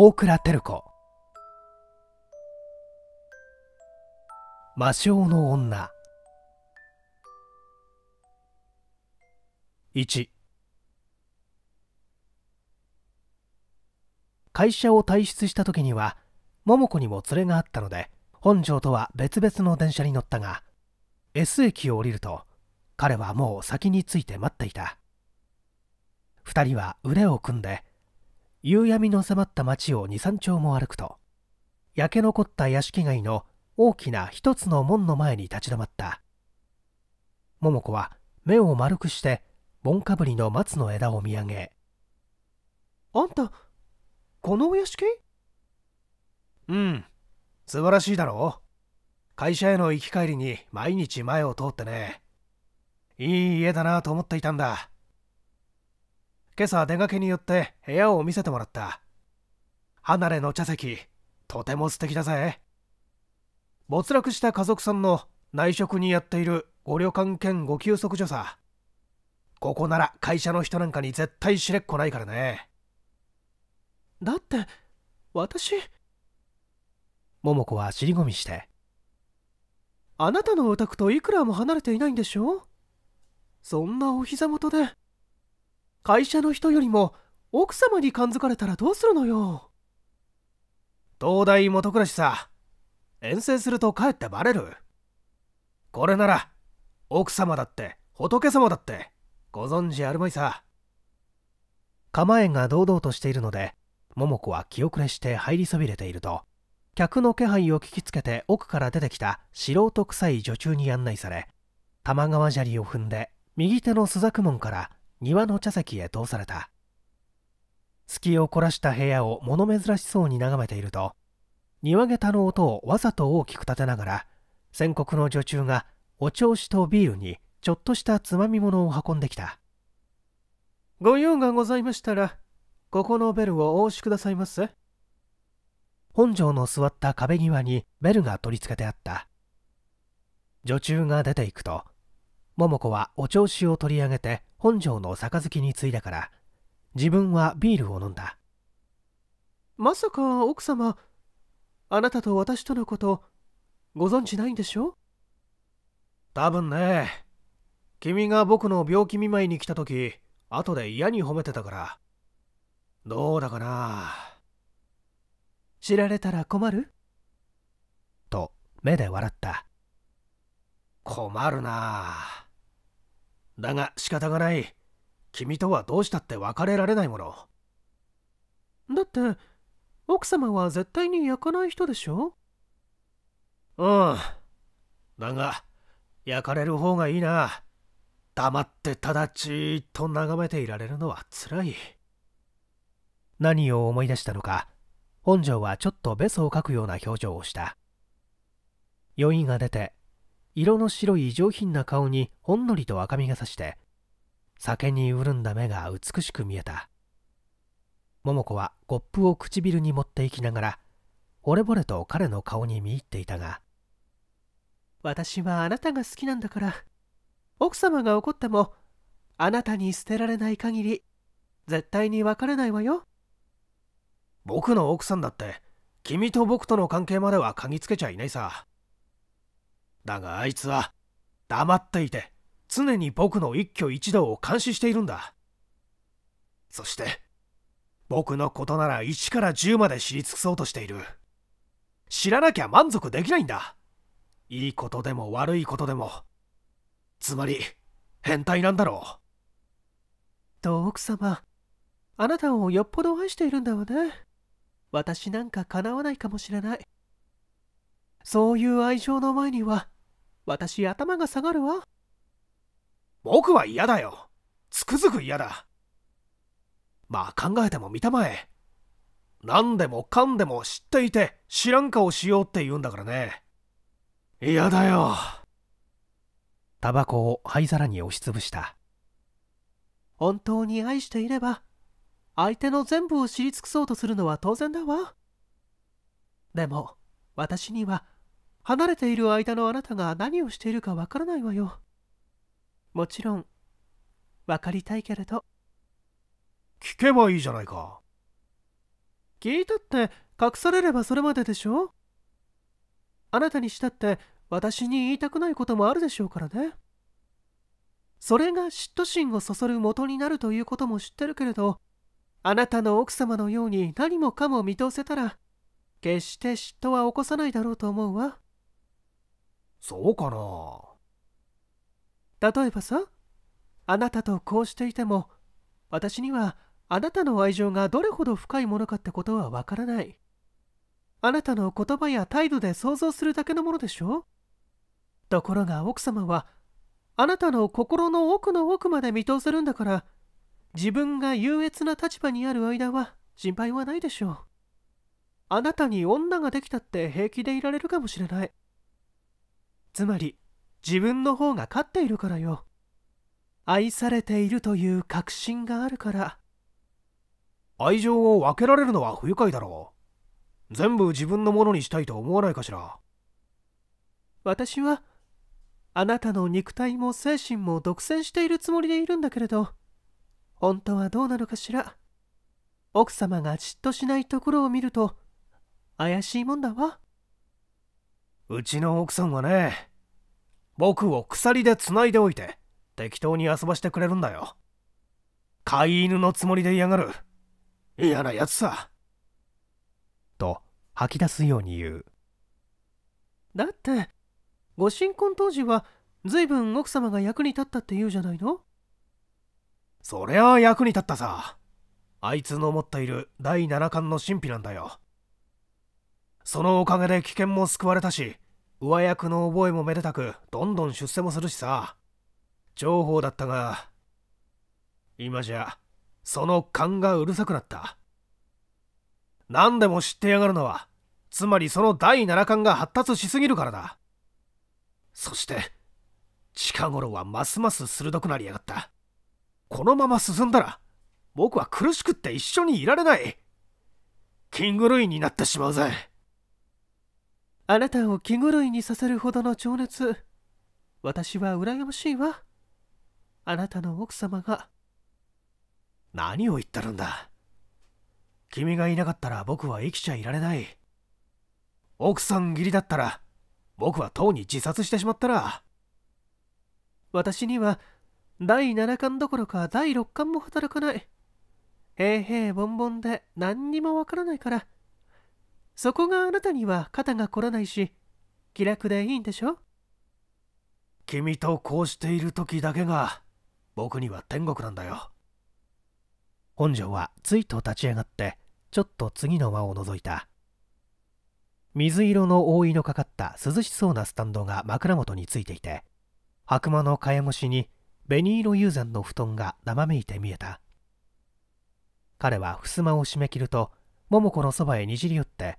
大倉照子魔性の女1会社を退出した時には桃子にも連れがあったので本庄とは別々の電車に乗ったが S 駅を降りると彼はもう先について待っていた2人は腕を組んで夕闇の迫った町を23丁も歩くと焼け残った屋敷街の大きな一つの門の前に立ち止まった桃子は目を丸くして門かぶりの松の枝を見上げ「あんたこのお屋敷?」うん素晴らしいだろう会社への行き帰りに毎日前を通ってねいい家だなと思っていたんだ今朝出かけによって部屋を見せてもらった離れの茶席とても素敵だぜ没落した家族さんの内職にやっているご旅館兼ご休息所さここなら会社の人なんかに絶対しれっこないからねだって私桃子は尻込みしてあなたのお宅といくらも離れていないんでしょそんなお膝元で会社の人よりも奥様に感づかれたらどうするのよ東大元暮らしさ遠征するとかえってバレるこれなら奥様だって仏様だってご存知あるまいさ構えが堂々としているので桃子は気遅れして入りそびれていると客の気配を聞きつけて奥から出てきた素人臭い女中に案内され玉川砂利を踏んで右手の朱雀門から庭の茶席へ通された隙を凝らした部屋を物珍しそうに眺めていると庭下駄の音をわざと大きく立てながら戦国の女中がお調子とビールにちょっとしたつまみ物を運んできたご用がございましたらここのベルをお押しくださいませ本庄の座った壁際にベルが取り付けてあった女中が出ていくと桃子はお調子を取り上げて本庄の杯に継いだから自分はビールを飲んだまさか奥様あなたと私とのことご存知ないんでしょ多分ね君が僕の病気見舞いに来た時後で嫌に褒めてたからどうだかな知られたら困ると目で笑った困るなあだが仕方がない君とはどうしたって別れられないものだって奥様は絶対に焼かない人でしょうんだが焼かれる方がいいな黙ってただちっと眺めていられるのはつらい何を思い出したのか本庄はちょっとベソをかくような表情をした酔いが出て色の白い上品な顔にほんのりと赤みがさして酒に潤んだ目が美しく見えた桃子はコップを唇に持っていきながら惚れ惚れと彼の顔に見入っていたが私はあなたが好きなんだから奥様が怒ってもあなたに捨てられない限り絶対に別れないわよ僕の奥さんだって君と僕との関係までは嗅ぎつけちゃいないさだがあいつは黙っていて常に僕の一挙一動を監視しているんだそして僕のことなら1から10まで知り尽くそうとしている知らなきゃ満足できないんだいいことでも悪いことでもつまり変態なんだろうと奥様あなたをよっぽど愛しているんだわね私なんかかなわないかもしれないそういう愛情の前には私頭が下がるわ僕は嫌だよつくづく嫌だまあ考えても見たまえ何でもかんでも知っていて知らん顔しようって言うんだからね嫌だよタバコを灰皿に押しつぶした本当に愛していれば相手の全部を知り尽くそうとするのは当然だわでも私には離れている間のあなたが何をしているかわからないわよ。もちろん、わかりたいけれど。聞けばいいじゃないか。聞いたって隠されればそれまででしょあなたにしたって私に言いたくないこともあるでしょうからね。それが嫉妬心をそそる元になるということも知ってるけれど、あなたの奥様のように何もかも見通せたら、決して嫉妬は起こさないだろうと思うわ。そうかな例えばさあなたとこうしていても私にはあなたの愛情がどれほど深いものかってことはわからないあなたの言葉や態度で想像するだけのものでしょところが奥様はあなたの心の奥の奥まで見通せるんだから自分が優越な立場にある間は心配はないでしょうあなたに女ができたって平気でいられるかもしれないつまり自分の方が勝っているからよ愛されているという確信があるから愛情を分けられるのは不愉快だろう全部自分のものにしたいと思わないかしら私はあなたの肉体も精神も独占しているつもりでいるんだけれど本当はどうなのかしら奥様が嫉妬しないところを見ると怪しいもんだわうちの奥さんはね僕を鎖でつないでおいて適当に遊ばしてくれるんだよ飼い犬のつもりで嫌がる嫌なやつさと吐き出すように言うだってご新婚当時は随分奥様が役に立ったって言うじゃないのそりゃあ役に立ったさあいつの持っている第7巻の神秘なんだよそのおかげで危険も救われたし上役の覚えもめでたくどんどん出世もするしさ情報だったが今じゃその勘がうるさくなった何でも知ってやがるのはつまりその第7巻が発達しすぎるからだそして近頃はますます鋭くなりやがったこのまま進んだら僕は苦しくって一緒にいられないキングルイになってしまうぜあなたを気狂いにさせるほどの情熱私は羨ましいわあなたの奥様が何を言ってるんだ君がいなかったら僕は生きちゃいられない奥さん義理だったら僕はとうに自殺してしまったら私には第7巻どころか第6巻も働かない平平凡凡で何にもわからないからそこがあなたには肩が凝らないし気楽でいいんでしょ君とこうしている時だけが僕には天国なんだよ本庄はついと立ち上がってちょっと次の輪を覗いた水色の覆いのかかった涼しそうなスタンドが枕元についていて白魔の茅越しに紅色友禅の布団が生めいて見えた彼は襖を締め切ると桃子のそばへにじり寄って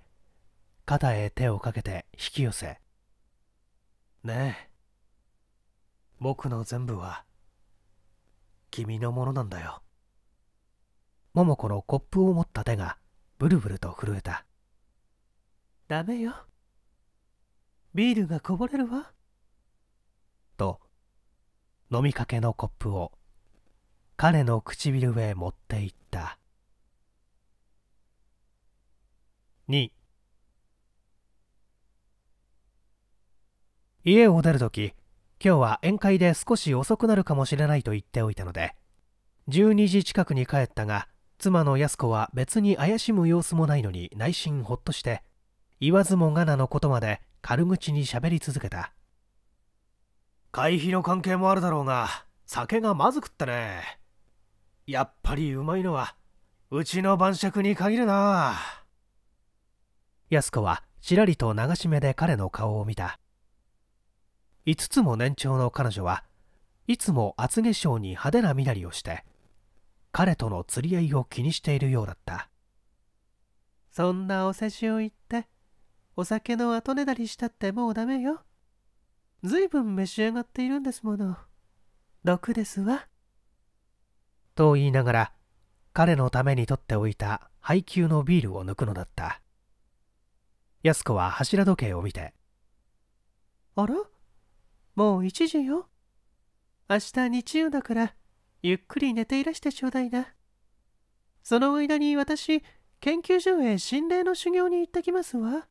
肩へ手をかけて引き寄せねえ僕の全部は君のものなんだよ桃子のコップを持った手がブルブルと震えたダメよビールがこぼれるわと飲みかけのコップを彼の唇へ持っていった2家を出るとき、今日は宴会で少し遅くなるかもしれないと言っておいたので、12時近くに帰ったが、妻の安子は別に怪しむ様子もないのに内心ほっとして、言わずもがなのことまで軽口に喋り続けた。会費の関係もあるだろうが、酒がまずくったね。やっぱりうまいのは、うちの晩酌に限るな。安子はちらりと流し目で彼の顔を見た。5つも年長の彼女はいつも厚化粧に派手な身なりをして彼との釣り合いを気にしているようだったそんなお世辞を言ってお酒の後ねだりしたってもうダメよずいぶん召し上がっているんですもの毒ですわと言いながら彼のために取っておいた配給のビールを抜くのだった安子は柱時計を見て「あらもう1時よ。明日日曜だから、ゆっくり寝ていらしてちょうだいな。その間に私、研究所へ心霊の修行に行ってきますわ。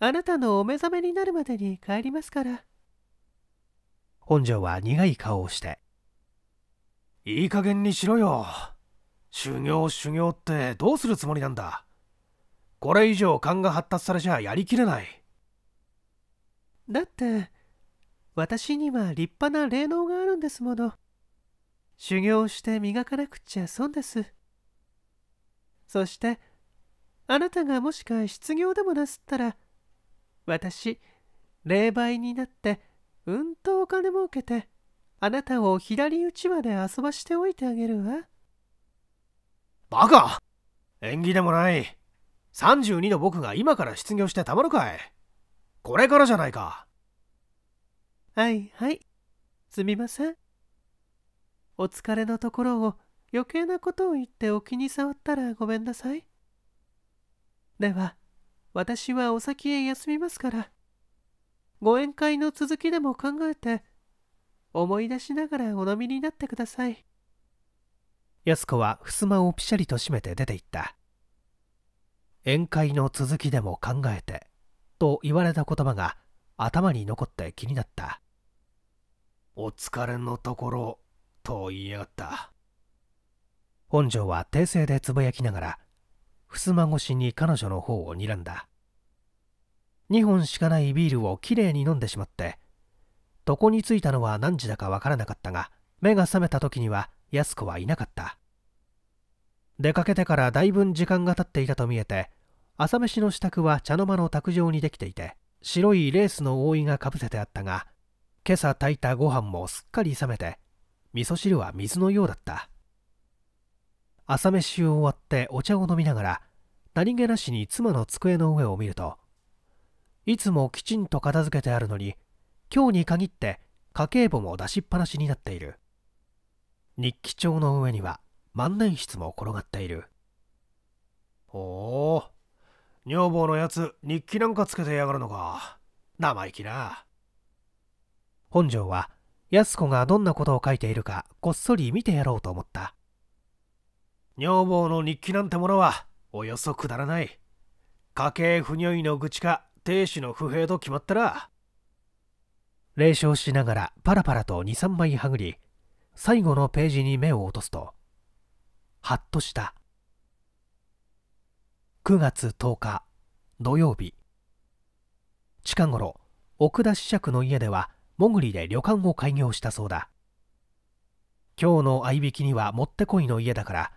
あなたのお目覚めになるまでに帰りますから。本庄は苦い顔をして。いい加減にしろよ。修行修行ってどうするつもりなんだ。これ以上勘が発達されちゃやりきれない。だって、私には立派な霊能があるんですもの。修行して磨かなくちゃ損です。そして、あなたがもしか失業でもなすったら、私、霊媒になって、うんとお金儲けて、あなたを左打ちまで遊ばしておいてあげるわ。バカ縁起でもない。32の僕が今から失業してたまるかい。これからじゃないか。はいはい。すみません。お疲れのところを余計なことを言ってお気に障ったらごめんなさい。では、私はお先へ休みますから、ご宴会の続きでも考えて、思い出しながらお飲みになってください。安子は襖をぴしゃりと閉めて出て行った。宴会の続きでも考えて、と言われた言葉が頭に残って気になった。お疲れのところ、と言いやがった。本庄は訂正でつぶやきながら、襖越しに彼女の方を睨んだ。2本しかないビールをきれいに飲んでしまって、床に着いたのは何時だかわからなかったが、目が覚めた時には安子はいなかった。出かけてからだいぶん時間が経っていたと見えて、朝飯の支度は茶の間の卓上にできていて、白いレースの覆いがかぶせてあったが、今朝炊いたご飯もすっかり冷めて味噌汁は水のようだった朝飯を終わってお茶を飲みながら何気なしに妻の机の上を見るといつもきちんと片付けてあるのに今日に限って家計簿も出しっぱなしになっている日記帳の上には万年筆も転がっているおお女房のやつ日記なんかつけてやがるのか生意気な本庄は安子がどんなことを書いているかこっそり見てやろうと思った女房の日記なんてものはおよそくだらない家計不如意の愚痴か亭主の不平と決まったら冷笑しながらパラパラと23枚はぐり最後のページに目を落とすとはっとした9月10日土曜日近頃奥田子爵の家ではモグリで旅館を開業したそうだ今日の合いびきにはもってこいの家だから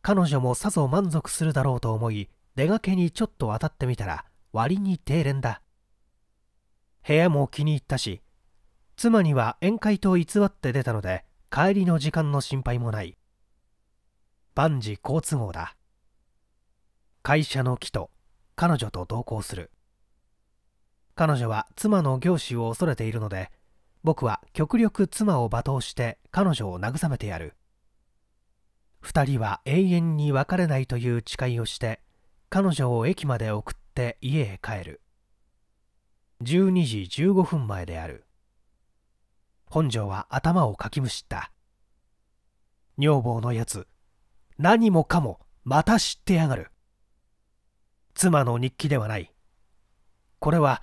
彼女もさぞ満足するだろうと思い出がけにちょっと当たってみたら割に低廉だ部屋も気に入ったし妻には宴会と偽って出たので帰りの時間の心配もない万事好都合だ会社の木と彼女と同行する彼女は妻の凝視を恐れているので僕は極力妻を罵倒して彼女を慰めてやる2人は永遠に別れないという誓いをして彼女を駅まで送って家へ帰る12時15分前である本庄は頭をかきむしった女房のやつ何もかもまた知ってやがる妻の日記ではないこれは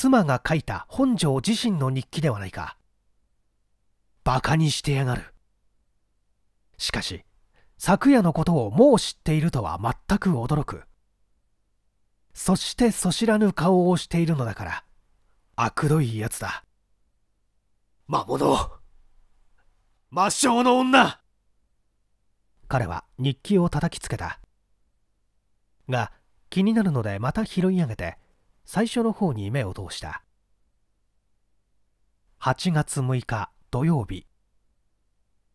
妻が書いた本庄自身の日記ではないかバカにしてやがるしかし昨夜のことをもう知っているとは全く驚くそしてそ知らぬ顔をしているのだからあくどいやつだ魔物魔性の女彼は日記を叩きつけたが気になるのでまた拾い上げて最初の方に目を通した8月6日土曜日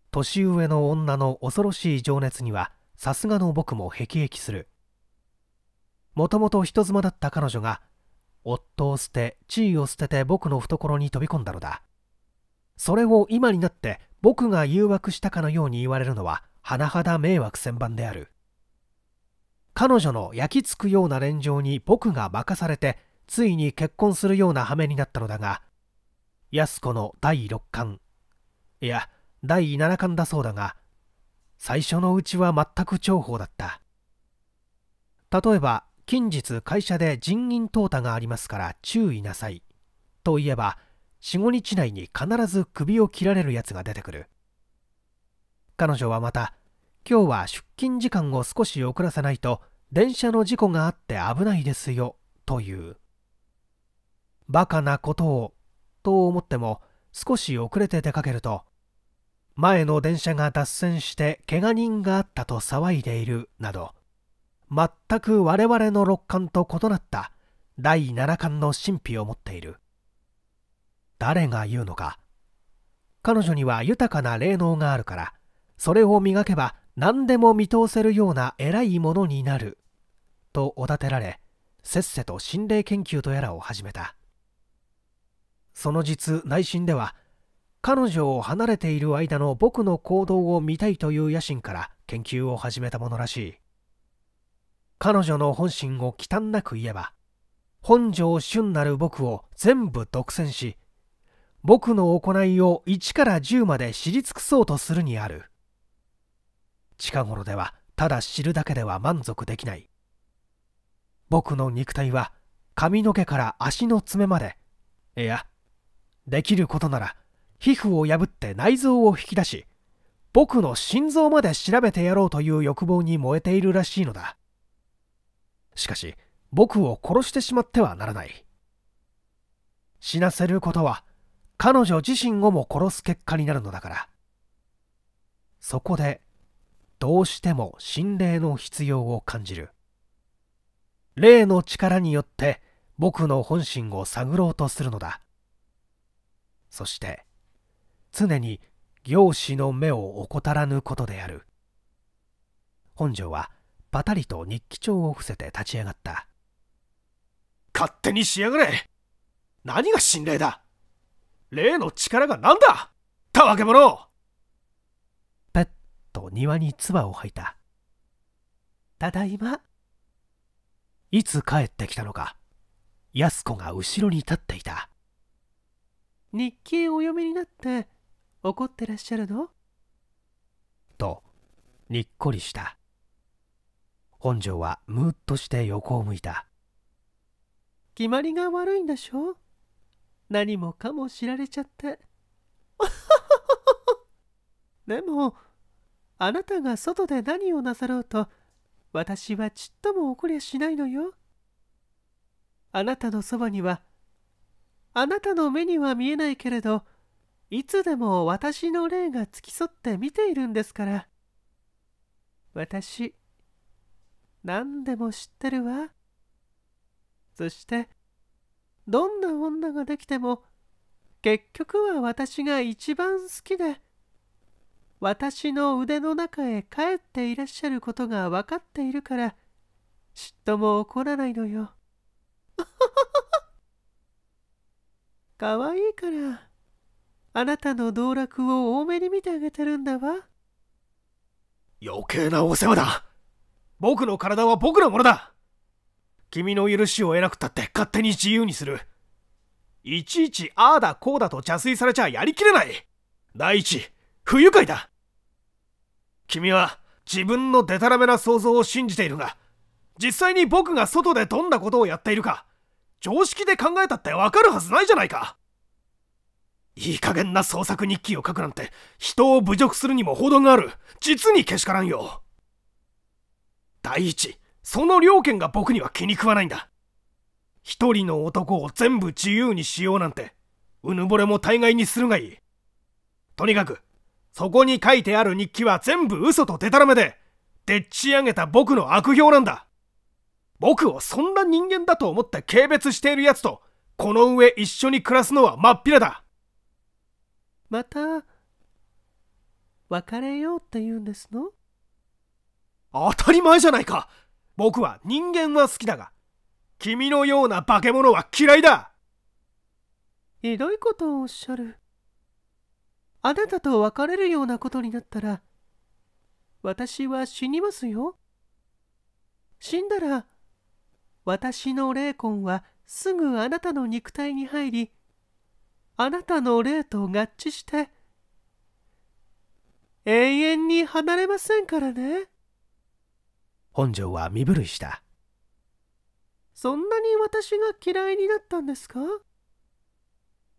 年上の女の恐ろしい情熱にはさすがの僕も辟易するもともと人妻だった彼女が夫を捨て地位を捨てて僕の懐に飛び込んだのだそれを今になって僕が誘惑したかのように言われるのは甚だ迷惑千番である彼女の焼き付くような連城に僕が任されてついに結婚するような羽目になったのだが安子の第6巻いや第7巻だそうだが最初のうちは全く重宝だった例えば近日会社で人員淘汰がありますから注意なさいといえば45日内に必ず首を切られるやつが出てくる彼女はまた今日は出勤時間を少し遅らせないと電車の事故があって危ないですよというバカなことをと思っても少し遅れて出かけると前の電車が脱線してけが人があったと騒いでいるなど全く我々の六巻と異なった第7巻の神秘を持っている誰が言うのか彼女には豊かな霊能があるからそれを磨けば何でも見通せるような偉いものになるとおだてられせっせと心霊研究とやらを始めたその実内心では彼女を離れている間の僕の行動を見たいという野心から研究を始めたものらしい彼女の本心を忌憚なく言えば本庄俊なる僕を全部独占し僕の行いを1から10まで知り尽くそうとするにある近頃ではただ知るだけでは満足できない僕の肉体は髪の毛から足の爪までいやできることなら皮膚を破って内臓を引き出し僕の心臓まで調べてやろうという欲望に燃えているらしいのだしかし僕を殺してしまってはならない死なせることは彼女自身をも殺す結果になるのだからそこでどうしても心霊の必要を感じる霊の力によって僕の本心を探ろうとするのだそして常に行師の目を怠らぬことである本庄はパタリと日記帳を伏せて立ち上がった勝手にしやがれ何が心霊だ霊の力が何だたわけ者と庭に唾を吐いた。ただいま。いつ帰ってきたのか、安子が後ろに立っていた。日記お読みになって怒ってらっしゃるのと、にっこりした。本庄はーッとして横を向いた。決まりが悪いんでしょ何もかも知られちゃって。でも、あなたが外で何をなさろうと私はちっとも怒りゃしないのよ。あなたのそばにはあなたの目には見えないけれどいつでも私の霊が付き添って見ているんですから私何でも知ってるわそしてどんな女ができても結局は私が一番好きで。私の腕の中へ帰っていらっしゃることが分かっているから嫉妬も怒らないのよ。かわいいからあなたの道楽を多めに見てあげてるんだわ。余計なお世話だ僕の体は僕のものだ君の許しを得なくたって勝手に自由にする。いちいちああだこうだと邪推されちゃやりきれない第一、不愉快だ君は自分のデタラメな想像を信じているが、実際に僕が外でどんなことをやっているか、常識で考えたってわかるはずないじゃないか。いい加減な創作日記を書くなんて、人を侮辱するにも程がある。実にけしからんよ。第一、その両権が僕には気に食わないんだ。一人の男を全部自由にしようなんて、うぬぼれも大概にするがいい。とにかく、そこに書いてある日記は全部嘘とデタラメで、でっち上げた僕の悪評なんだ。僕をそんな人間だと思って軽蔑している奴と、この上一緒に暮らすのはまっぴらだ。また、別れようって言うんですの当たり前じゃないか僕は人間は好きだが、君のような化け物は嫌いだひどいことをおっしゃる。あなたと別れるようなことになったら私は死にますよ死んだら私の霊魂はすぐあなたの肉体に入りあなたの霊と合致して永遠に離れませんからね本庄は身震いしたそんなに私が嫌いになったんですか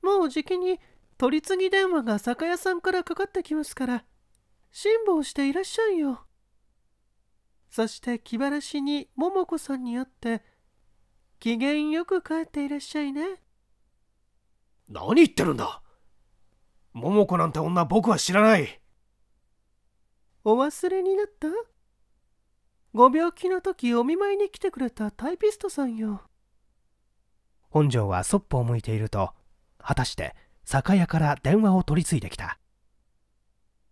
もうじきに取り次ぎ電話が酒屋さんからかかってきますから辛抱していらっしゃいよそして気晴らしに桃子さんに会って機嫌よく帰っていらっしゃいね何言ってるんだ桃子なんて女僕は知らないお忘れになったご病気の時お見舞いに来てくれたタイピストさんよ本庄はそっぽを向いていると果たして酒屋から電話を取り次いできた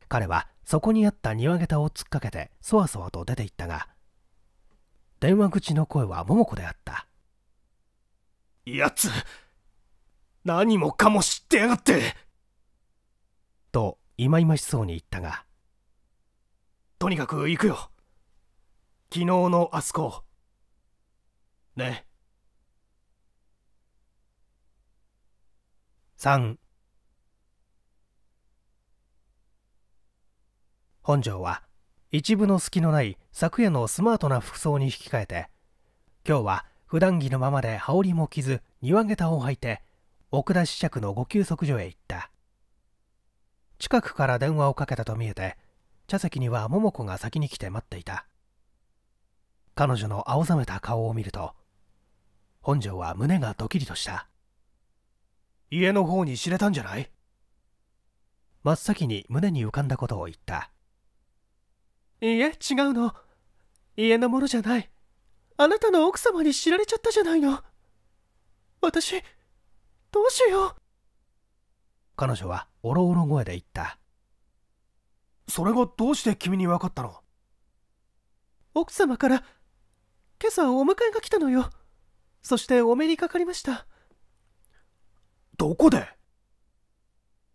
彼はそこにあった庭下駄を突っかけてそわそわと出て行ったが電話口の声は桃子であったやつ何もかも知ってやがってと忌々しそうに言ったがとにかく行くよ昨日のあそこね3本庄は一部の隙のない昨夜のスマートな服装に引き換えて今日は普段着のままで羽織も着ず庭下駄を履いて奥田子爵のご休息所へ行った近くから電話をかけたと見えて茶席には桃子が先に来て待っていた彼女の青ざめた顔を見ると本庄は胸がドキリとした家の方に知れたんじゃない真っ先に胸に浮かんだことを言ったいいえ違うの家のものじゃないあなたの奥様に知られちゃったじゃないの私どうしよう彼女はおろおろ声で言ったそれがどうして君に分かったの奥様から今朝お迎えが来たのよそしてお目にかかりましたどこで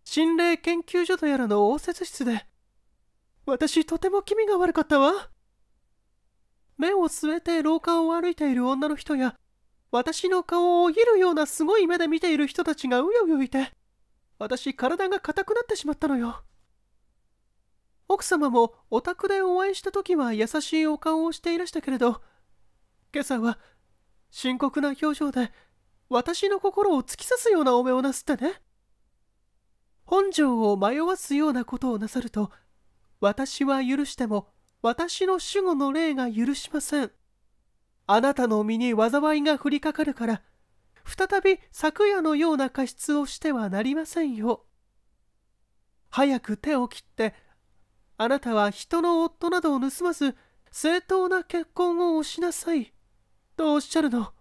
心霊研究所とやらの応接室で私とても気味が悪かったわ目を据えて廊下を歩いている女の人や私の顔をぎるようなすごい目で見ている人たちがうようよいて私体が硬くなってしまったのよ奥様もお宅でお会いした時は優しいお顔をしていらしたけれど今朝は深刻な表情で私の心を突き刺すようなお目をなすってね本庄を迷わすようなことをなさると私は許しても、私の守護の霊が許しません。あなたの身に災いが降りかかるから、再び昨夜のような過失をしてはなりませんよ。早く手を切って、あなたは人の夫などを盗まず、正当な結婚をしなさい、とおっしゃるの。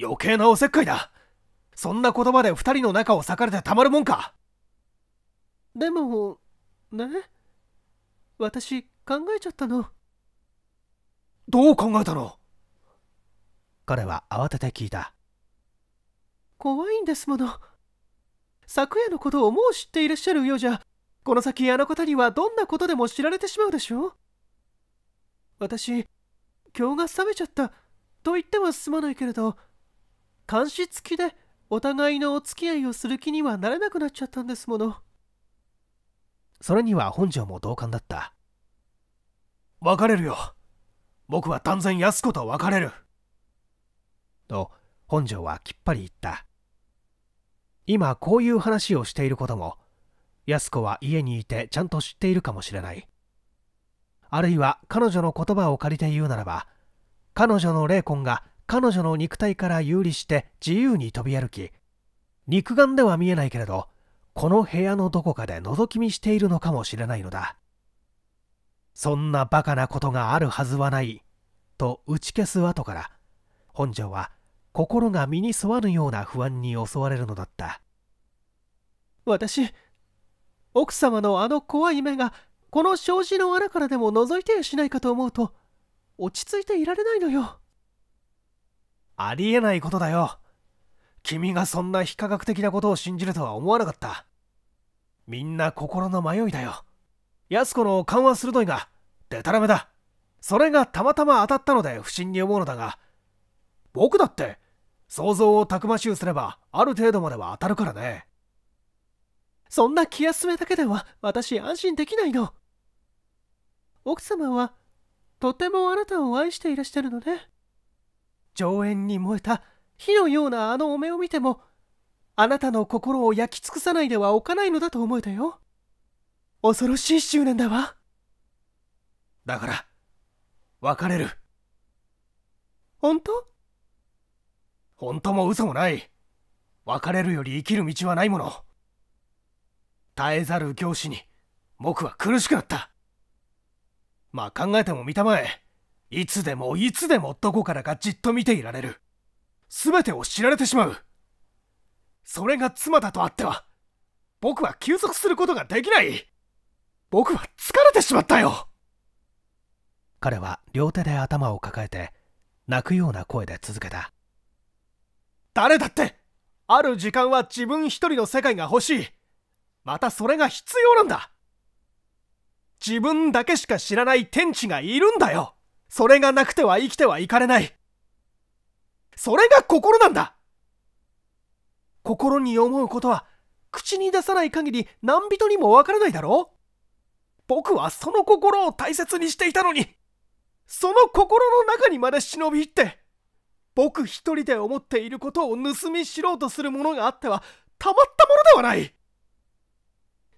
余計なおせっかいだ。そんな言葉で二人の仲を裂かれてたまるもんか。でも、ね私考えちゃったのどう考えたの彼は慌てて聞いた怖いんですもの昨夜のことをもう知っていらっしゃるようじゃこの先あの方にはどんなことでも知られてしまうでしょう私今日が冷めちゃったと言ってはすまないけれど監視付きでお互いのお付き合いをする気にはなれなくなっちゃったんですもの。それには本庄も同感だった別れるよ僕は断然安子と別れると本庄はきっぱり言った今こういう話をしていることも安子は家にいてちゃんと知っているかもしれないあるいは彼女の言葉を借りて言うならば彼女の霊魂が彼女の肉体から有利して自由に飛び歩き肉眼では見えないけれどこの部屋のどこかで覗き見しているのかもしれないのだそんなバカなことがあるはずはないと打ち消す後から本庄は心が身に沿わぬような不安に襲われるのだった私奥様のあの怖い目がこの障子の穴からでも覗いてやしないかと思うと落ち着いていられないのよありえないことだよ君がそんな非科学的なことを信じるとは思わなかったみんな心の迷いだよ安子の勘は鋭いがでたらめだそれがたまたま当たったので不審に思うのだが僕だって想像をたくましゅうすればある程度までは当たるからねそんな気休めだけでは私安心できないの奥様はとてもあなたを愛していらっしゃるのね上演に燃えた火のようなあのお目を見てもあなたの心を焼き尽くさないではおかないのだと思えたよ恐ろしい執念だわだから別れる本当本当も嘘もない別れるより生きる道はないもの耐えざる教師に僕は苦しくなったまあ考えても見たまえいつでもいつでもどこからかじっと見ていられる全てを知られてしまうそれが妻だとあっては僕は休息することができない僕は疲れてしまったよ彼は両手で頭を抱えて泣くような声で続けた誰だってある時間は自分一人の世界が欲しいまたそれが必要なんだ自分だけしか知らない天地がいるんだよそれがなくては生きてはいかれないそれが心なんだ心に思うことは口に出さない限り何人にもわからないだろう僕はその心を大切にしていたのにその心の中にまで忍び入って僕一人で思っていることを盗み知ろうとするものがあってはたまったものではない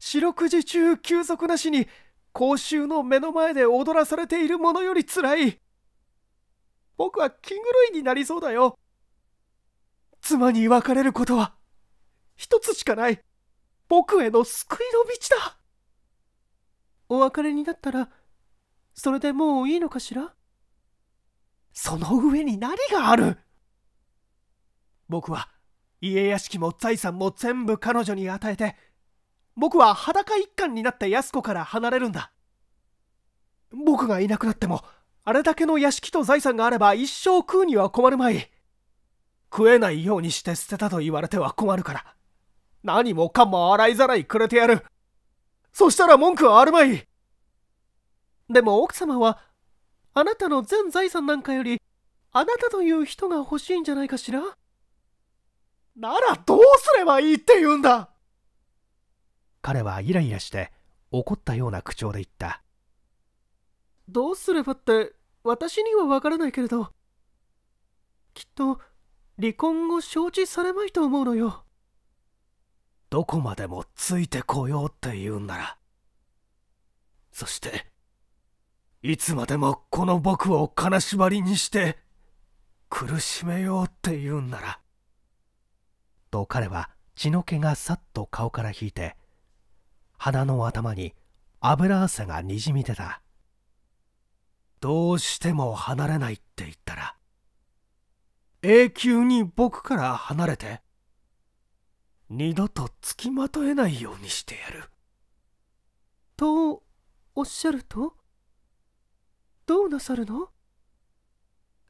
四六時中休息なしに公衆の目の前で踊らされているものよりつらい僕は気狂いになりそうだよ。妻に別れることは、一つしかない、僕への救いの道だ。お別れになったら、それでもういいのかしらその上に何がある僕は家屋敷も財産も全部彼女に与えて僕は裸一貫になって安子から離れるんだ僕がいなくなってもあれだけの屋敷と財産があれば一生食うには困るまい。食えないようにして捨てたと言われては困るから。何もかも洗いざらいくれてやる。そしたら文句はあるまい。でも奥様は、あなたの全財産なんかより、あなたという人が欲しいんじゃないかしらならどうすればいいって言うんだ彼はイライラして怒ったような口調で言った。どうすればって私にはわからないけれどきっと離婚を承知されまいと思うのよどこまでもついてこようって言うんならそしていつまでもこの僕を金縛りにして苦しめようって言うんならと彼は血の気がさっと顔から引いて鼻の頭に油汗がにじみ出たどうしても離れないって言ったら永久に僕から離れて二度とつきまとえないようにしてやるとおっしゃるとどうなさるの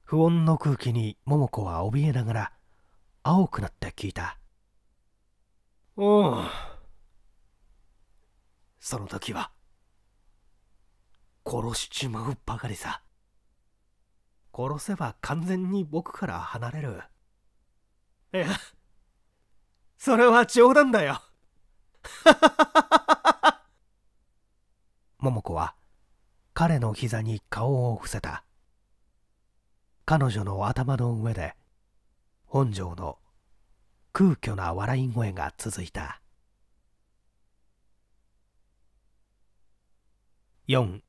不穏の空気に桃子は怯えながら青くなって聞いたうんその時は殺しちまうばかりさ殺せば完全に僕から離れるいやそれは冗談だよ 桃子は彼の膝に顔を伏せた彼女の頭の上で本庄の空虚な笑い声が続いた4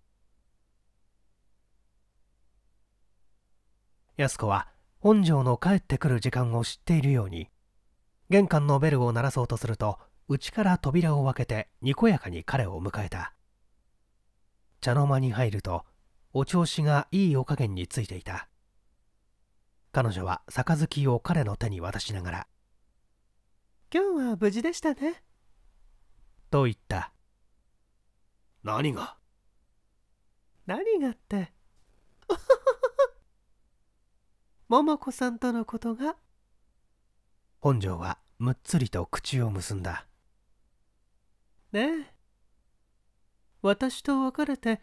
安子は本庄の帰ってくる時間を知っているように玄関のベルを鳴らそうとすると内から扉を開けてにこやかに彼を迎えた茶の間に入るとお調子がいいお加減についていた彼女は杯を彼の手に渡しながら「今日は無事でしたね」と言った何が何がって桃子さんとのことが本庄はむっつりと口を結んだねえ私と別れて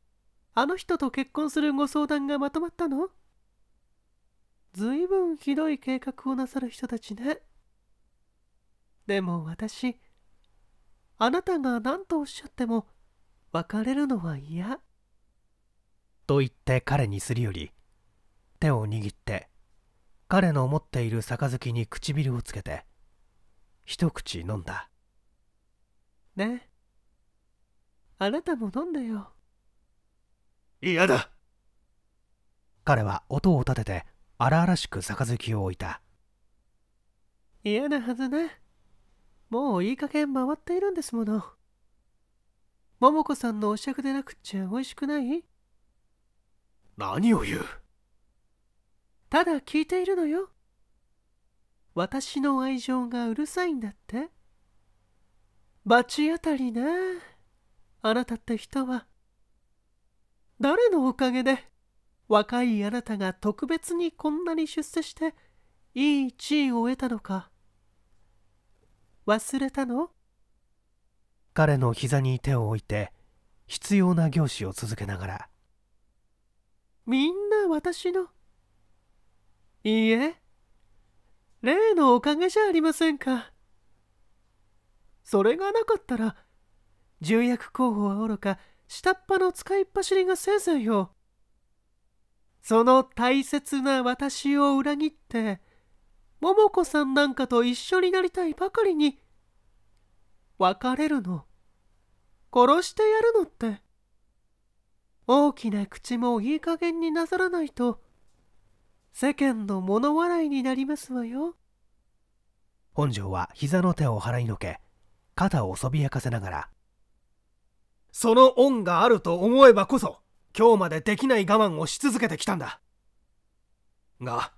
あの人と結婚するご相談がまとまったのずいぶんひどい計画をなさる人たちねでも私あなたが何とおっしゃっても別れるのは嫌と言って彼にすり寄り手を握って彼の持っている杯に唇をつけて一口飲んだねあなたも飲んだよ嫌だ彼は音を立てて荒々しく杯を置いた嫌なはずねもういい加減回っているんですもの桃子さんのお酌でなくっちゃ美味しくない何を言うただ聞いているのよ私の愛情がうるさいんだって罰当たりねあなたって人は誰のおかげで若いあなたが特別にこんなに出世していい地位を得たのか忘れたの彼の膝に手を置いて必要な行使を続けながらみんな私のいいえ、例のおかげじゃありませんか。それがなかったら、重役候補はおろか、下っ端の使いっ走りがせいぜいよ。その大切な私を裏切って、桃子さんなんかと一緒になりたいばかりに、別れるの、殺してやるのって、大きな口もいい加減になさらないと、世間の物笑いになりますわよ本庄は膝の手を払いのけ肩をそびやかせながらその恩があると思えばこそ今日までできない我慢をし続けてきたんだが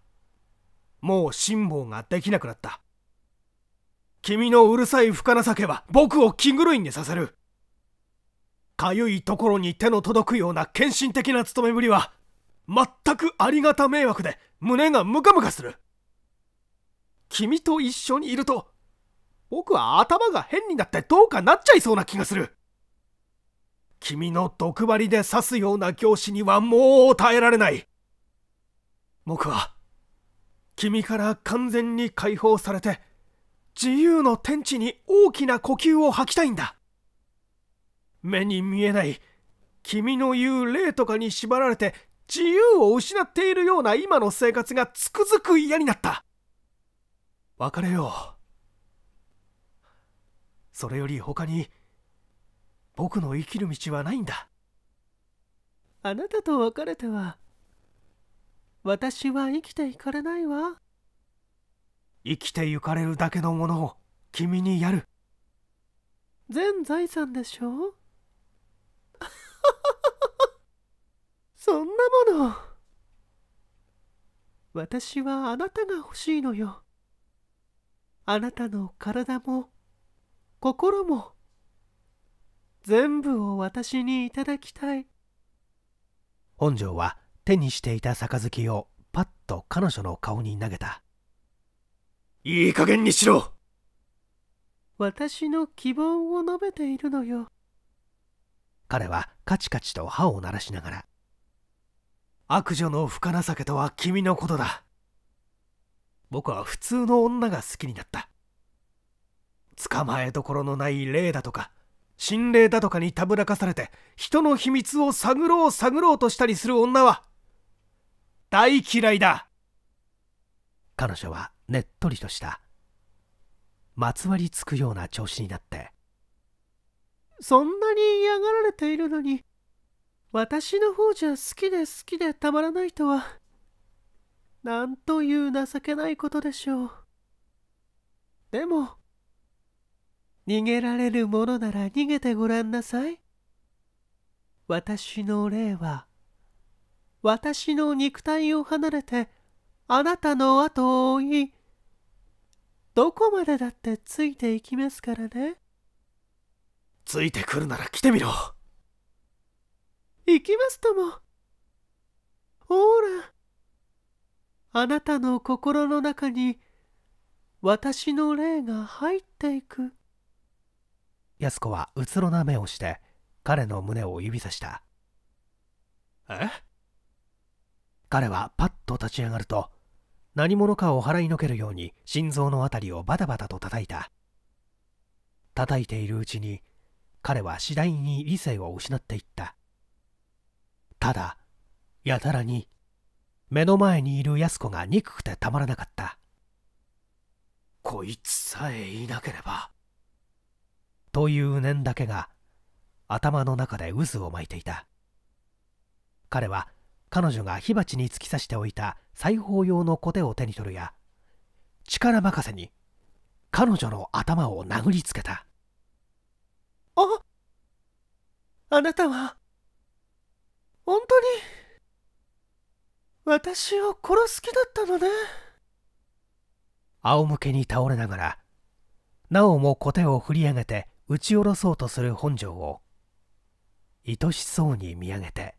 もう辛抱ができなくなった君のうるさい深情けは僕を気狂いにさせるかゆいところに手の届くような献身的な務めぶりは全くありがた迷惑で胸がムカムカする君と一緒にいると僕は頭が変になってどうかなっちゃいそうな気がする君の毒針で刺すような教師にはもう耐えられない僕は君から完全に解放されて自由の天地に大きな呼吸を吐きたいんだ目に見えない君の言う霊とかに縛られて自由を失っているような今の生活がつくづく嫌になった別れようそれより他に僕の生きる道はないんだあなたと別れては私は生きていかれないわ生きていかれるだけのものを君にやる全財産でしょそんなもの私はあなたが欲しいのよあなたの体も心も全部を私にいただきたい本庄は手にしていた杯をパッと彼女の顔に投げたいい加減にしろ私の希望を述べているのよ彼はカチカチと歯を鳴らしながら悪女の深情けとは君のことだ僕は普通の女が好きになった捕まえどころのない霊だとか心霊だとかにたぶらかされて人の秘密を探ろう探ろうとしたりする女は大嫌いだ彼女はねっとりとしたまつわりつくような調子になってそんなに嫌がられているのに私の方じゃ好きで好きでたまらないとは、なんという情けないことでしょう。でも、逃げられるものなら逃げてごらんなさい。私の霊は、私の肉体を離れて、あなたの後を追い、どこまでだってついていきますからね。ついてくるなら来てみろ。行きますとも。ほら、あなたの心の中に、私の霊が入っていく。安子はうつろな目をして、彼の胸を指さした。え彼はパッと立ち上がると、何者かを払いのけるように心臓の辺りをバタバタと叩いた。叩いているうちに、彼は次第に理性を失っていった。ただやたらに目の前にいる安子が憎くてたまらなかったこいつさえいなければという念だけが頭の中で渦を巻いていた彼は彼女が火鉢に突き刺しておいた裁縫用のコテを手に取るや力任せに彼女の頭を殴りつけたああなたは本当に私を殺す気だったのね仰向けに倒れながらなおも小手を振り上げて打ち下ろそうとする本庄を愛しそうに見上げて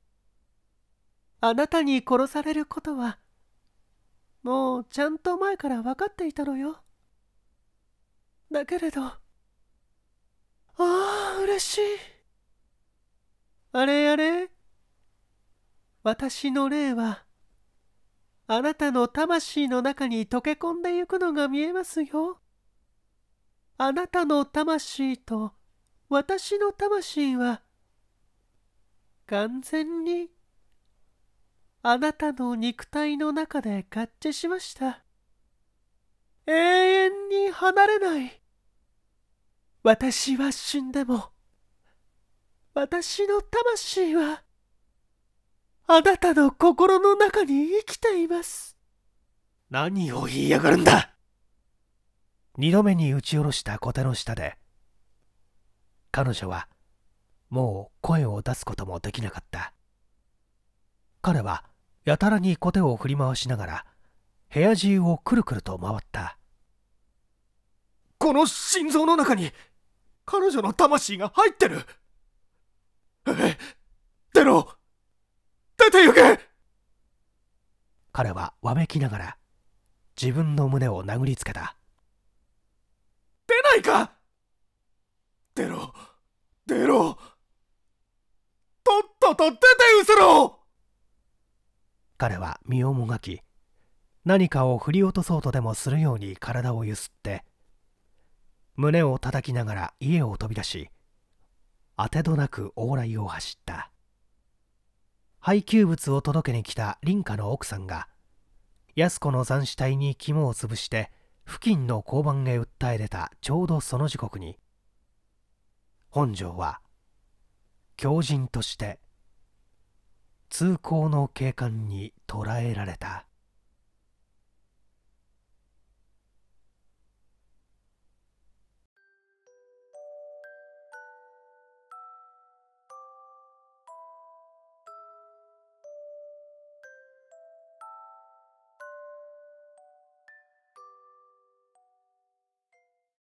あなたに殺されることはもうちゃんと前から分かっていたのよだけれどああ嬉しいあれあれ私の霊は、あなたの魂の中に溶け込んでゆくのが見えますよ。あなたの魂と私の魂は、完全に、あなたの肉体の中で合致しました。永遠に離れない。私は死んでも、私の魂は、あなたの心の中に生きています。何を言いやがるんだ二度目に打ち下ろしたコテの下で、彼女はもう声を出すこともできなかった。彼はやたらにコテを振り回しながら、部屋中をくるくると回った。この心臓の中に彼女の魂が入ってるえテロ出て行け彼はわめきながら自分の胸を殴りつけた出ないか出ろ出ろとっとと出てうせろ彼は身をもがき何かを振り落とそうとでもするように体をゆすって胸を叩きながら家を飛び出しあてどなく往来を走った配給物を届けに来た林家の奥さんが安子の斬死体に肝を潰して付近の交番へ訴え出たちょうどその時刻に本庄は狂人として通行の警官に捕らえられた。